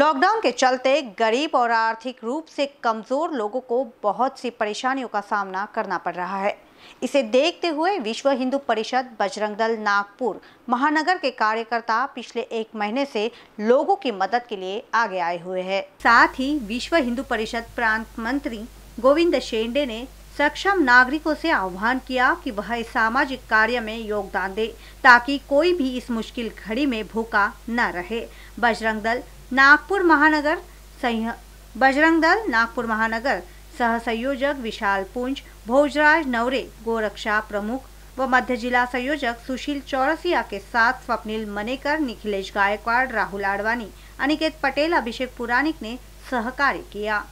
lockdown के चलते गरीब और आर्थिक रूप से कमजोर लोगों को बहुत सी परेशानियों का सामना करना पड़ रहा है इसे देखते हुए विश्व हिंदू परिषद बजरंग दल नागपुर महानगर के कार्यकर्ता पिछले एक महीने से लोगों की मदद के लिए आगे आए हुए हैं साथ ही विश्व हिंदू परिषद प्रांत मंत्री गोविंद शेंडे ने सक्षम नागरिकों से आह्वान किया कि वह इस सामाजिक कार्य में योगदान दे ताकि कोई भी इस मुश्किल घड़ी में भूखा न रहे बजरंग दल नागपुर महानगर बजरंग दल नागपुर महानगर संयोजक विशाल पुंज भोजराज नवरे गोरक्षा प्रमुख व मध्य जिला संयोजक सुशील चौरसिया के साथ स्वप्निल मनेकर निखिलेश गायकवाड़ राहुल आडवाणी अनिकेत पटेल अभिषेक पुराणिक ने सहकार्य किया